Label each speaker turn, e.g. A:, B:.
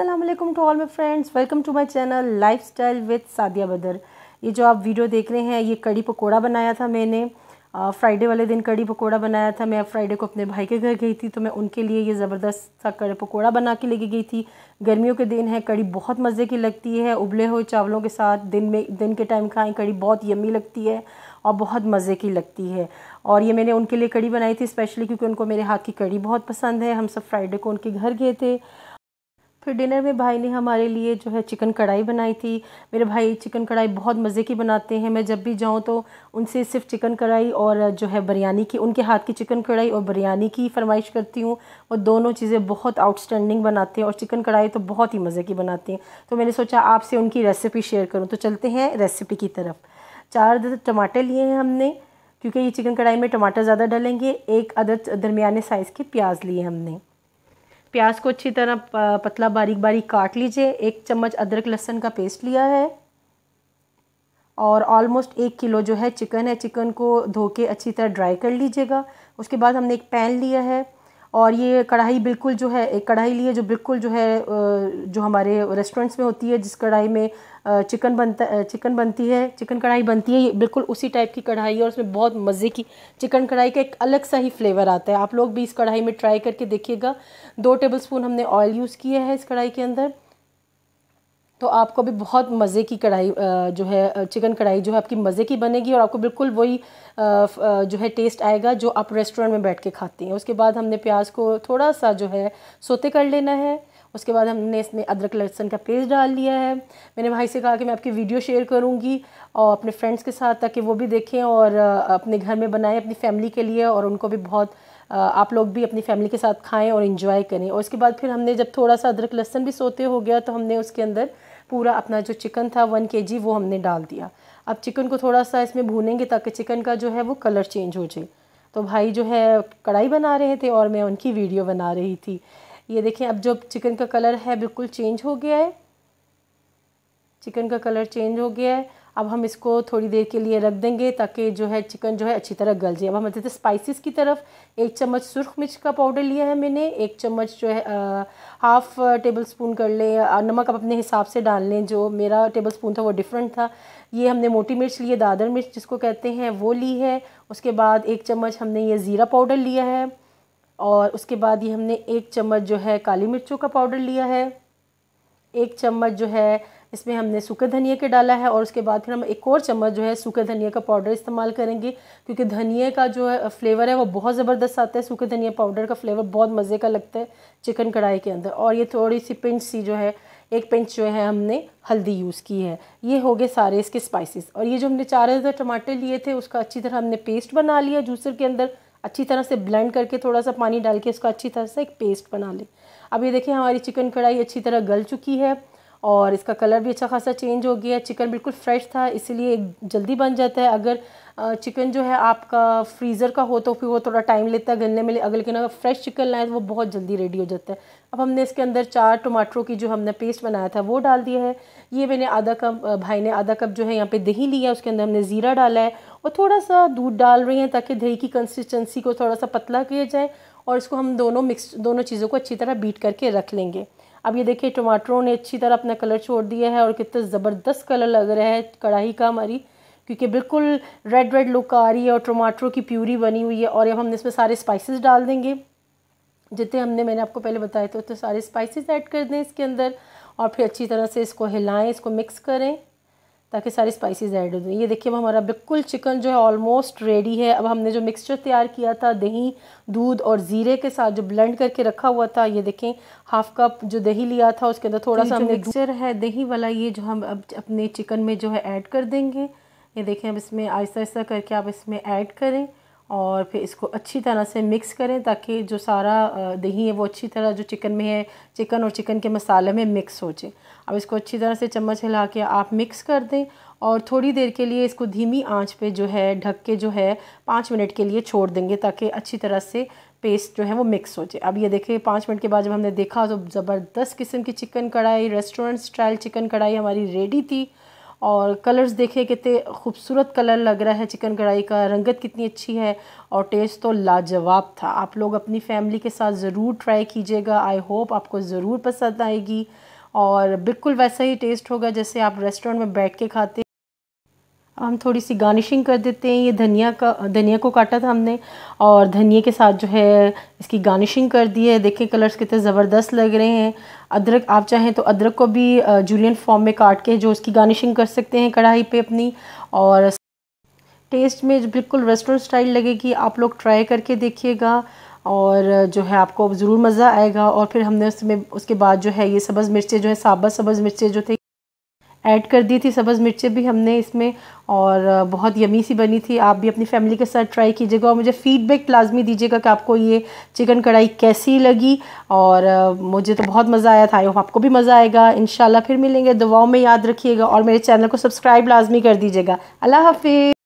A: Aslam to all my friends welcome to my channel lifestyle with Sadia Badar ये जो आप video देख रहे हैं ये कड़ी पकौड़ा बनाया था मैंने फ्राइडे वाले दिन कड़ी पकौड़ा बनाया था मैं फ्राइडे को अपने भाई के घर गई थी तो मैं उनके लिए ये ज़बरदस्त सा कड़ी पकौड़ा बना के लेके गई थी गर्मियों के दिन है कड़ी बहुत मज़े की लगती है उबले हुए चावलों के साथ दिन में दिन के टाइम खाएं कड़ी बहुत यमी लगती है और बहुत मज़े की लगती है और ये मैंने उनके लिए कड़ी बनाई थी स्पेशली क्योंकि उनको मेरे हाथ की कड़ी बहुत पसंद है हम सब फ्राइडे को उनके घर गए थे फिर डिनर में भाई ने हमारे लिए जो है चिकन कढ़ाई बनाई थी मेरे भाई चिकन कढ़ाई बहुत मज़े की बनाते हैं मैं जब भी जाऊँ तो उनसे सिर्फ चिकन कढ़ाई और जो है बिरयानी की उनके हाथ की चिकन कढ़ाई और बिरयानी की फरमाइश करती हूँ वो दोनों चीज़ें बहुत आउटस्टैंडिंग बनाते हैं और चिकन कढ़ाई तो बहुत ही मज़े की बनाती हैं तो मैंने सोचा आपसे उनकी रेसिपी शेयर करूँ तो चलते हैं रेसिपी की तरफ चार टमाटर लिए हैं हमने क्योंकि ये चिकन कढ़ाई में टमाटर ज़्यादा डलेंगे एक अदद दरमिया साइज़ के प्याज लिए हमने प्याज को अच्छी तरह पतला बारीक बारीक काट लीजिए एक चम्मच अदरक लहसुन का पेस्ट लिया है और ऑलमोस्ट एक किलो जो है चिकन है चिकन को धो के अच्छी तरह ड्राई कर लीजिएगा उसके बाद हमने एक पैन लिया है और ये कढ़ाई बिल्कुल जो है एक कढ़ाई लिए जो बिल्कुल जो है जो हमारे रेस्टोरेंट्स में होती है जिस कढ़ाई में चिकन बनता चिकन बनती है चिकन कढ़ाई बनती है ये बिल्कुल उसी टाइप की कढ़ाई है और उसमें बहुत मज़े की चिकन कढ़ाई का एक अलग सा ही फ्लेवर आता है आप लोग भी इस कढ़ाई में ट्राई करके देखिएगा दो टेबल स्पून हमने ऑयल यूज़ किया है इस कढ़ाई के अंदर तो आपको भी बहुत मज़े की कढ़ाई जो है चिकन कढ़ाई जो है आपकी मज़े की बनेगी और आपको बिल्कुल वही जो है टेस्ट आएगा जो आप रेस्टोरेंट में बैठ के खाती हैं उसके बाद हमने प्याज को थोड़ा सा जो है सोते कर लेना है उसके बाद हमने इसमें अदरक लहसुन का पेस्ट डाल लिया है मैंने भाई से कहा कि मैं आपकी वीडियो शेयर करूँगी और अपने फ्रेंड्स के साथ ताकि वो भी देखें और अपने घर में बनाएं अपनी फैमिली के लिए और उनको भी बहुत आप लोग भी अपनी फैमिली के साथ खाएँ और इन्जॉय करें और उसके बाद फिर हमने जब थोड़ा सा अदरक लहसन भी सोते हो गया तो हमने उसके अंदर पूरा अपना जो चिकन था वन के जी वो हमने डाल दिया अब चिकन को थोड़ा सा इसमें भूनेंगे ताकि चिकन का जो है वो कलर चेंज हो जाए तो भाई जो है कढ़ाई बना रहे थे और मैं उनकी वीडियो बना रही थी ये देखें अब जो चिकन का कलर है बिल्कुल चेंज हो गया है चिकन का कलर चेंज हो गया है अब हम इसको थोड़ी देर के लिए रख देंगे ताकि जो है चिकन जो है अच्छी तरह गल जाए अब हम देते स्पाइसेस की तरफ एक चम्मच सुरख मिर्च का पाउडर लिया है मैंने एक चम्मच जो है हाफ़ टेबल स्पून कर लें नमक आप अपने हिसाब से डाल लें जो मेरा टेबल स्पून था वो डिफरेंट था ये हमने मोटी मिर्च ली है दादर मिर्च जिसको कहते हैं वो ली है उसके बाद एक चम्मच हमने ये ज़ीरा पाउडर लिया है और उसके बाद ये हमने एक चम्मच जो है काली मिर्चों का पाउडर लिया है एक चम्मच जो है इसमें हमने सूखे धनिया के डाला है और उसके बाद फिर हम एक और चम्मच जो है सूखे धनिया का पाउडर इस्तेमाल करेंगे क्योंकि धनिया का जो है फ्लेवर है वो बहुत ज़बरदस्त आता है सूखे धनिया पाउडर का फ्लेवर बहुत मज़े का लगता है चिकन कढ़ाई के अंदर और ये थोड़ी सी पिंच सी जो है एक पिंच जो है हमने हल्दी यूज़ की है ये हो गए सारे इसके स्पाइसिस और ये जो हमने चार हज़ार टमाटर लिए थे उसका अच्छी तरह हमने पेस्ट बना लिया जूसर के अंदर अच्छी तरह से ब्लेंड करके थोड़ा सा पानी डाल के उसका अच्छी तरह से एक पेस्ट बना ले अब ये देखिए हमारी चिकन कढ़ाई अच्छी तरह गल चुकी है और इसका कलर भी अच्छा खासा चेंज हो गया चिकन बिल्कुल फ्रेश था इसीलिए जल्दी बन जाता है अगर चिकन जो है आपका फ्रीज़र का हो तो फिर वो थोड़ा टाइम लेता है गलने में अगर लेकिन अगर फ्रेश चिकन लाए तो वो बहुत जल्दी रेडी हो जाता है अब हमने इसके अंदर चार टमाटरों की जो हमने पेस्ट बनाया था वो डाल दिया है ये मैंने आधा कप भाई ने आधा कप जो है यहाँ पे दही लिया उसके अंदर हमने ज़ीरा डाला है और थोड़ा सा दूध डाल रही हैं ताकि दही की कंसिस्टेंसी को थोड़ा सा पतला किया जाए और इसको हम दोनों मिक्स दोनों चीज़ों को अच्छी तरह बीट करके रख लेंगे अब ये देखिए टमाटरों ने अच्छी तरह अपना कलर छोड़ दिया है और कितना ज़बरदस्त कलर लग रहा है कढ़ाई का हमारी क्योंकि बिल्कुल रेड रेड लुक आ रही है और टमाटरों की प्यूरी बनी हुई है और अब हमने इसमें सारे स्पाइसेस डाल देंगे जितने हमने मैंने आपको पहले बताए थे उतने तो सारे स्पाइसेस ऐड कर दें इसके अंदर और फिर अच्छी तरह से इसको हिलाएं इसको मिक्स करें ताकि सारी स्पाइसेस ऐड हो जाए ये देखिए अब हमारा बिल्कुल चिकन जो है ऑलमोस्ट रेडी है अब हमने जो मिक्सचर तैयार किया था दही दूध और ज़ीरे के साथ जो ब्लेंड करके रखा हुआ था ये देखें हाफ कप जो दही लिया था उसके अंदर थोड़ा तो सा हमने मिक्सचर है दही वाला ये जो हम अब अपने चिकन में जो है ऐड कर देंगे ये देखें अब इसमें आहिस्ता आहिस्ता करके आप इसमें ऐड करें और फिर इसको अच्छी तरह से मिक्स करें ताकि जो सारा दही है वो अच्छी तरह जो चिकन में है चिकन और चिकन के मसाले में मिक्स हो जाए अब इसको अच्छी तरह से चम्मच हिला के आप मिक्स कर दें और थोड़ी देर के लिए इसको धीमी आंच पे जो है ढक के जो है पाँच मिनट के लिए छोड़ देंगे ताकि अच्छी तरह से पेस्ट जो है वो मिक्स हो जाए अब ये देखिए पाँच मिनट के बाद जब हमने देखा तो ज़बरदस्त किस्म की चिकन कढ़ाई रेस्टोरेंट स्टाइल चिकन कढ़ाई हमारी रेडी थी और कलर्स देखें कितने खूबसूरत कलर लग रहा है चिकन कढ़ाई का रंगत कितनी अच्छी है और टेस्ट तो लाजवाब था आप लोग अपनी फैमिली के साथ ज़रूर ट्राई कीजिएगा आई होप आपको ज़रूर पसंद आएगी और बिल्कुल वैसा ही टेस्ट होगा जैसे आप रेस्टोरेंट में बैठ के खाते हम थोड़ी सी गार्निशिंग कर देते हैं ये धनिया का धनिया को काटा था हमने और धनिया के साथ जो है इसकी गार्निशिंग कर दी है देखें कलर्स कितने ज़बरदस्त लग रहे हैं अदरक आप चाहें तो अदरक को भी जूलियन फॉर्म में काट के जो उसकी गार्निशिंग कर सकते हैं कढ़ाई पे अपनी और टेस्ट में बिल्कुल रेस्टोरेंट स्टाइल लगेगी आप लोग ट्राई करके देखिएगा और जो है आपको ज़रूर मज़ा आएगा और फिर हमने उसमें उसके बाद जो है ये सब्ज़ मिर्चें जो है साबा सब्ज़ मिर्चें जो थे ऐड कर दी थी सब्ज़ मिर्चें भी हमने इसमें और बहुत यमी सी बनी थी आप भी अपनी फैमिली के साथ ट्राई कीजिएगा और मुझे फ़ीडबैक लाजमी दीजिएगा कि आपको ये चिकन कढ़ाई कैसी लगी और मुझे तो बहुत मज़ा आया था आई होप आपको भी मज़ा आएगा इन फिर मिलेंगे दुआओं में याद रखिएगा और मेरे चैनल को सब्सक्राइब लाजमी कर दीजिएगा अल्लाह हाफि